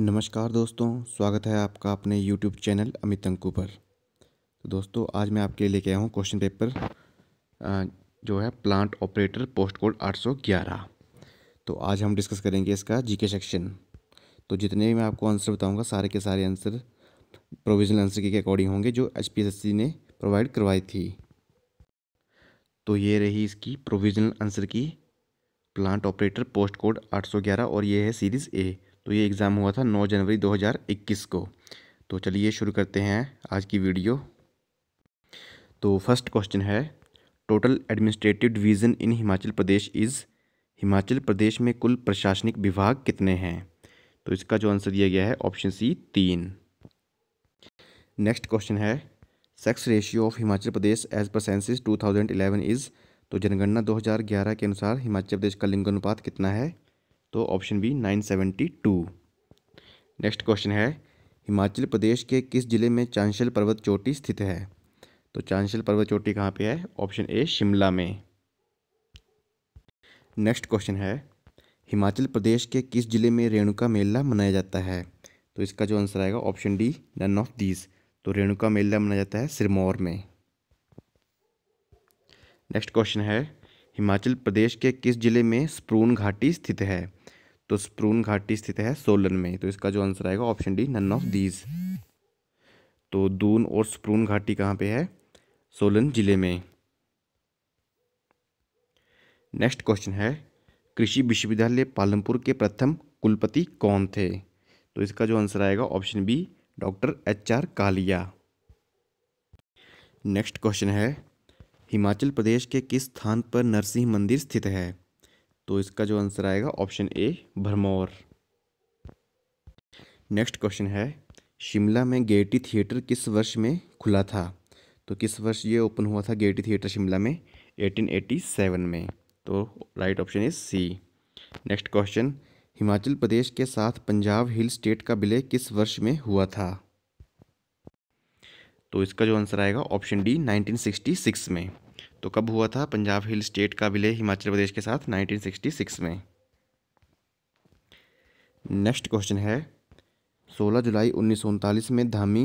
नमस्कार दोस्तों स्वागत है आपका अपने यूट्यूब चैनल अमित अंकू पर तो दोस्तों आज मैं आपके लिए लेके आया हूँ क्वेश्चन पेपर जो है प्लांट ऑपरेटर पोस्ट कोड 811 तो आज हम डिस्कस करेंगे इसका जीके सेक्शन तो जितने भी मैं आपको आंसर बताऊँगा सारे के सारे आंसर प्रोविजनल आंसर के अकॉर्डिंग होंगे जो एच ने प्रोवाइड करवाई थी तो ये रही इसकी प्रोविजनल आंसर की प्लांट ऑपरेटर पोस्ट कोड 811 और ये है सीरीज़ ए तो ये एग्ज़ाम हुआ था 9 जनवरी 2021 को तो चलिए शुरू करते हैं आज की वीडियो तो फर्स्ट क्वेश्चन है total administrative division in Himachal Pradesh is Himachal Pradesh में कुल प्रशासनिक विभाग कितने हैं तो इसका जो आंसर दिया गया है ऑप्शन सी तीन नेक्स्ट क्वेश्चन है sex ratio of Himachal Pradesh as per census 2011 is तो जनगणना 2011 के अनुसार हिमाचल प्रदेश का लिंगानुपात कितना है तो ऑप्शन बी 972 नेक्स्ट क्वेश्चन है हिमाचल प्रदेश के किस ज़िले में चांशल पर्वत चोटी स्थित है तो चांशल पर्वत चोटी कहाँ पे है ऑप्शन ए शिमला में नेक्स्ट क्वेश्चन है हिमाचल प्रदेश के किस ज़िले में रेणुका मेला मनाया जाता है तो इसका जो आंसर आएगा option D none of these तो रेणुका मेला मनाया जाता है सिरमौर में नेक्स्ट क्वेश्चन है हिमाचल प्रदेश के किस ज़िले में स्प्रून घाटी स्थित है तो स्प्रून घाटी स्थित है सोलन में तो इसका जो आंसर आएगा option D none of these तो दून और स्प्रून घाटी कहाँ पे है सोलन जिले में नेक्स्ट क्वेश्चन है कृषि विश्वविद्यालय पालमपुर के प्रथम कुलपति कौन थे तो इसका जो आंसर आएगा option B doctor H R Kalia next question है हिमाचल प्रदेश के किस स्थान पर नरसिंह मंदिर स्थित है तो इसका जो आंसर आएगा option A Bharmour next question है शिमला में गेटी थिएटर किस वर्ष में खुला था तो किस वर्ष ये ओपन हुआ था गेटी थिएटर शिमला में 1887 में तो right option is C next question Himachal Pradesh के साथ पंजाब हिल स्टेट का विलय किस वर्ष में हुआ था तो इसका जो आंसर आएगा ऑप्शन डी 1966 में तो कब हुआ था पंजाब हिल स्टेट का विलय हिमाचल प्रदेश के साथ 1966 में नेक्स्ट क्वेश्चन है 16 जुलाई उन्नीस में धामी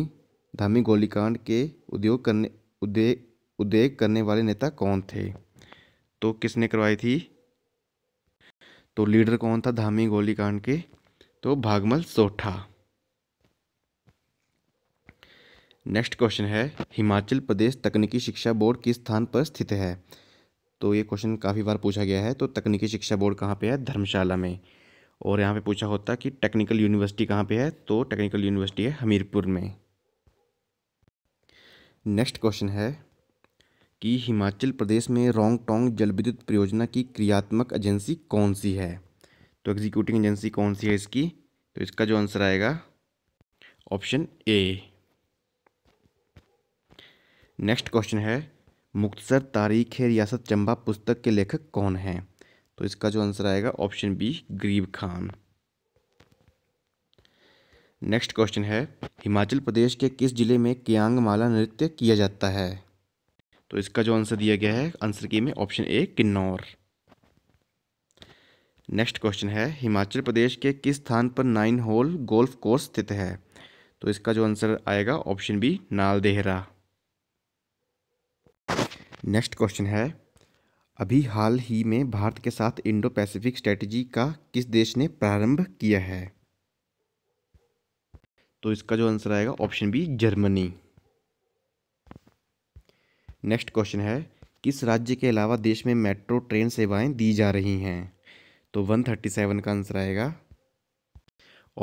धामी गोलीकांड के उद्योग करने उद्योग उद्योग करने वाले नेता कौन थे तो किसने करवाई थी तो लीडर कौन था धामी गोलीकांड के तो भागमल सोठा नेक्स्ट क्वेश्चन है हिमाचल प्रदेश तकनीकी शिक्षा बोर्ड किस स्थान पर स्थित है तो ये क्वेश्चन काफ़ी बार पूछा गया है तो तकनीकी शिक्षा बोर्ड कहाँ पे है धर्मशाला में और यहाँ पे पूछा होता कि टेक्निकल यूनिवर्सिटी कहाँ पे है तो टेक्निकल यूनिवर्सिटी है हमीरपुर में नेक्स्ट क्वेश्चन है कि हिमाचल प्रदेश में रोंग टोंग जल विद्युत परियोजना की क्रियात्मक एजेंसी कौन सी है तो एग्जीक्यूटिंग एजेंसी कौन सी है इसकी तो इसका जो आंसर आएगा ऑप्शन ए नेक्स्ट क्वेश्चन है मुख्तसर तारीख रियासत चंबा पुस्तक के लेखक कौन हैं तो इसका जो आंसर आएगा ऑप्शन बी गरीब खान नेक्स्ट क्वेश्चन है हिमाचल प्रदेश के किस ज़िले में कियांग माला नृत्य किया जाता है तो इसका जो आंसर दिया गया है आंसर की में option A Kinnaur next question है हिमाचल प्रदेश के किस स्थान पर नाइन होल गोल्फ कोर्स स्थित है तो इसका जो आंसर आएगा ऑप्शन बी नाल देहरा नेक्स्ट क्वेश्चन है अभी हाल ही में भारत के साथ इंडो पैसिफिक स्ट्रेटजी का किस देश ने प्रारंभ किया है तो इसका जो आंसर आएगा option B Germany next question है किस राज्य के अलावा देश में मेट्रो ट्रेन सेवाएं दी जा रही हैं तो 137 का आंसर आएगा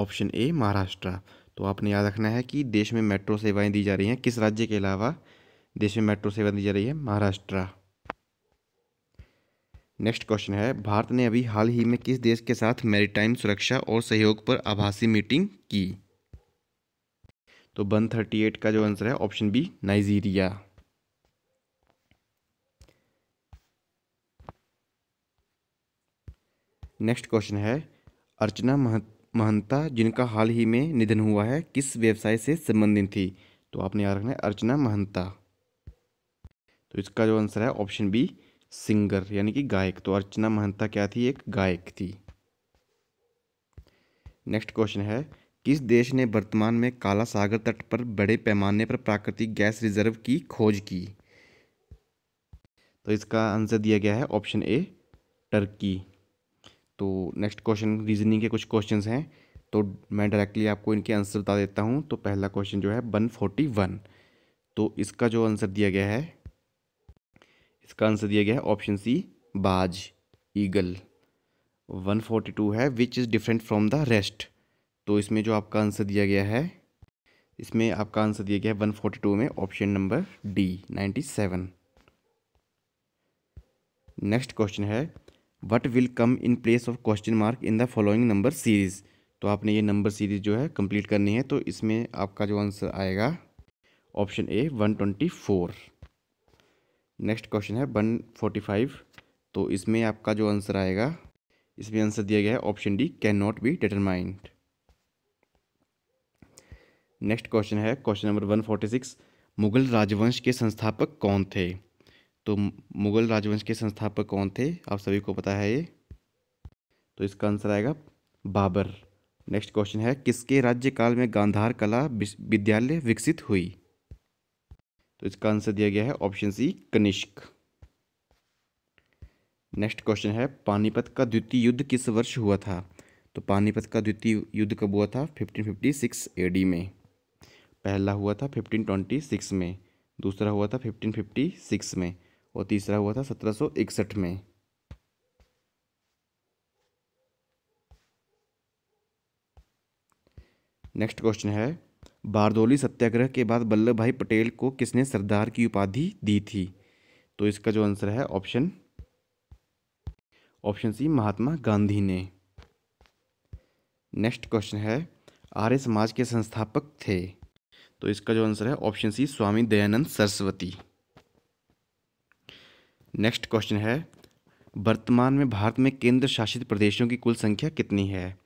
ऑप्शन ए महाराष्ट्र तो आपने याद रखना है कि देश में मेट्रो सेवाएं दी जा रही हैं किस राज्य के अलावा देश में मेट्रो सेवा दी जा रही है महाराष्ट्र नेक्स्ट क्वेश्चन है भारत ने अभी हाल ही में किस देश के साथ मैरीटाइम सुरक्षा और सहयोग पर आभासी मीटिंग की तो वन थर्टी एट का जो आंसर है option B Nigeria next question है अर्चना महंता जिनका हाल ही में निधन हुआ है किस व्यवसाय से संबंधित थी तो आपने याद रखना है अर्चना महंता तो इसका जो आंसर है ऑप्शन बी सिंगर यानी कि गायक तो अर्चना महंता क्या थी एक गायक थी नेक्स्ट क्वेश्चन है किस देश ने वर्तमान में काला सागर तट पर बड़े पैमाने पर प्राकृतिक गैस रिजर्व की खोज की तो इसका आंसर दिया गया है ऑप्शन ए टर्की तो नेक्स्ट क्वेश्चन रीजनिंग के कुछ क्वेश्चन हैं तो मैं डायरेक्टली आपको इनके आंसर बता देता हूँ तो पहला क्वेश्चन जो है वन फोर्टी वन तो इसका जो आंसर दिया गया है इसका आंसर दिया गया है ऑप्शन सी बाज ईगल 142 है which is different from the rest तो इसमें जो आपका आंसर दिया गया है इसमें आपका आंसर दिया गया है 142 में option number D 97 next question है what will come in place of question mark in the following number series तो आपने ये नंबर सीरीज़ जो है कंप्लीट करनी है तो इसमें आपका जो आंसर आएगा option A four next question है वन फोर्टी फाइव तो इसमें आपका जो आंसर आएगा इसमें आंसर दिया गया है option D cannot be determined next question है question number one forty six Mughal राजवंश के संस्थापक कौन थे तो मुगल राजवंश के संस्थापक कौन थे आप सभी को पता है ये तो इसका आंसर आएगा बाबर नेक्स्ट क्वेश्चन है किसके राज्यकाल में गांधार कला विद्यालय विकसित हुई तो इसका आंसर दिया गया है option C Kanishka next question है पानीपत का द्वितीय युद्ध किस वर्ष हुआ था तो पानीपत का द्वितीय युद्ध कब हुआ था 1556 एडी में पहला हुआ था 1526 में दूसरा हुआ था 1556 में और तीसरा हुआ था 1761 में नेक्स्ट क्वेश्चन है बारदोली सत्याग्रह के बाद वल्लभ भाई पटेल को किसने सरदार की उपाधि दी थी तो इसका जो आंसर है option option C Mahatma Gandhi ने नेक्स्ट क्वेश्चन है आर्य समाज के संस्थापक थे तो इसका जो आंसर है option C Swami Dayanand Saraswati next question है वर्तमान में भारत में केंद्र शासित प्रदेशों की कुल संख्या कितनी है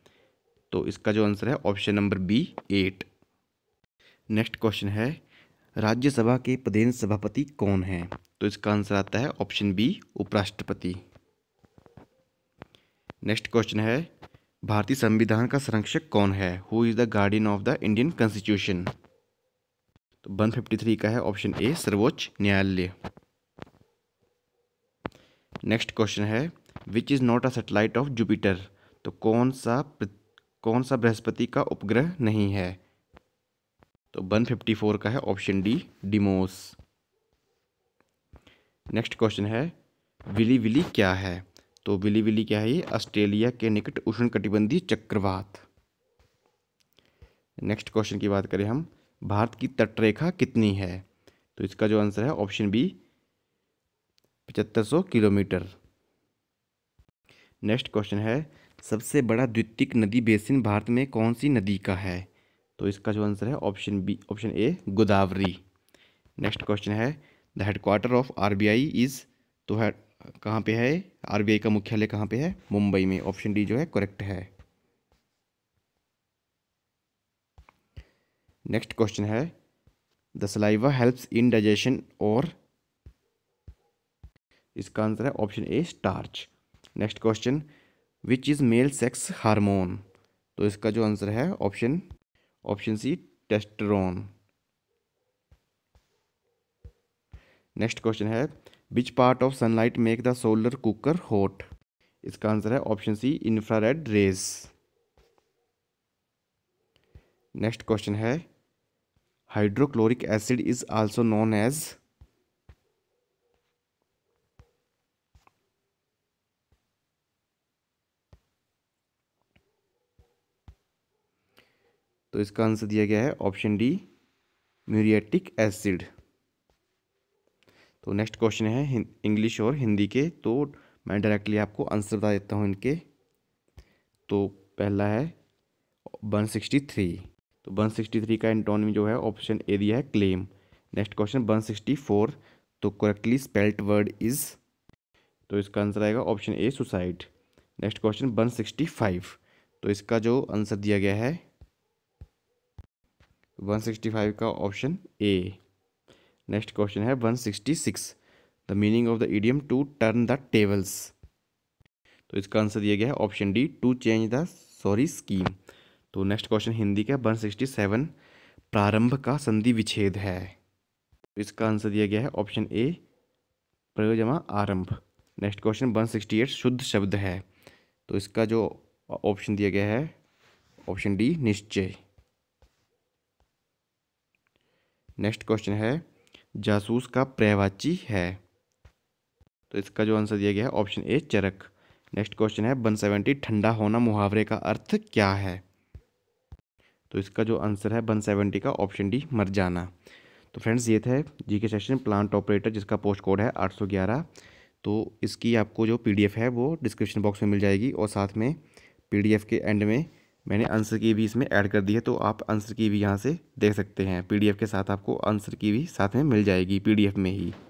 तो इसका जो आंसर है option number B eight next question है राज्यसभा के पदेन सभापति कौन हैं तो इसका आंसर आता है ऑप्शन बी उपराष्ट्रपति नेक्स्ट क्वेश्चन है भारतीय संविधान का संरक्षक कौन है who is the guardian of the Indian constitution तो वन फिफ्टी थ्री का है ऑप्शन ए सर्वोच्च न्यायालय नेक्स्ट क्वेश्चन है which is not a satellite of Jupiter तो कौन सा कौन सा बृहस्पति का उपग्रह नहीं है तो 154 का है option D Deimos next question है विली विली क्या है तो विली विली क्या है ये ऑस्ट्रेलिया के निकट उष्णकटिबंधीय चक्रवात नेक्स्ट क्वेश्चन की बात करें हम भारत की तटरेखा कितनी है तो इसका जो आंसर है ऑप्शन बी पचहत्तर सौ किलोमीटर नेक्स्ट क्वेश्चन है सबसे बड़ा द्वितीय नदी बेसिन भारत में कौन सी नदी का है तो इसका जो आंसर है option B option A Godavari next question है the headquarter of R B I is तो है कहाँ पे है आर बी आई का मुख्यालय कहाँ पे है मुंबई में ऑप्शन डी जो है करेक्ट है नेक्स्ट क्वेश्चन है the saliva helps in digestion और इसका आंसर है option A starch next question which is male sex hormone तो इसका जो आंसर है option option C testosterone next question है which part of sunlight make the solar cooker hot इसका answer है option C infrared rays next question है hydrochloric acid is also known as तो इसका आंसर दिया गया है ऑप्शन डी म्यूरियाटिक एसिड तो नेक्स्ट क्वेश्चन है इंग्लिश और हिंदी के तो मैं डायरेक्टली आपको आंसर बता देता हूँ इनके तो पहला है वन सिक्सटी थ्री तो वन सिक्सटी थ्री का एंटोनिम जो है ऑप्शन ए दिया है claim next question one sixty four तो करेक्टली स्पेल्ट वर्ड इज़ तो इसका आंसर आएगा option A suicide next question one sixty five तो इसका जो आंसर दिया गया है वन सिक्सटी फाइव का ऑप्शन ए नेक्स्ट क्वेश्चन है one sixty six the meaning of the idiom to turn the tables तो इसका आंसर दिया गया है option D to change the sorry scheme तो नेक्स्ट क्वेश्चन हिंदी का वन सिक्सटी सेवन प्रारंभ का संधि विच्छेद है तो इसका आंसर दिया गया है ऑप्शन ए प्रयोजमा आरंभ next question one sixty eight शुद्ध शब्द है तो इसका जो ऑप्शन दिया गया है ऑप्शन डी निश्चय नेक्स्ट क्वेश्चन है जासूस का प्रयवाची है तो इसका जो आंसर दिया गया है option A Charak next question है वन सेवेंटी ठंडा होना मुहावरे का अर्थ क्या है तो इसका जो आंसर है वन सेवेंटी का ऑप्शन डी मर जाना तो फ्रेंड्स ये थे जीके सेशन प्लांट ऑपरेटर जिसका पोस्ट कोड है आठ सौ ग्यारह तो इसकी आपको जो पीडीएफ है वो डिस्क्रिप्शन बॉक्स में मिल जाएगी और साथ में पीडीएफ के एंड में मैंने आंसर की भी इसमें ऐड कर दी है तो आप आंसर की भी यहाँ से देख सकते हैं पीडीएफ के साथ आपको आंसर की भी साथ में मिल जाएगी पीडीएफ में ही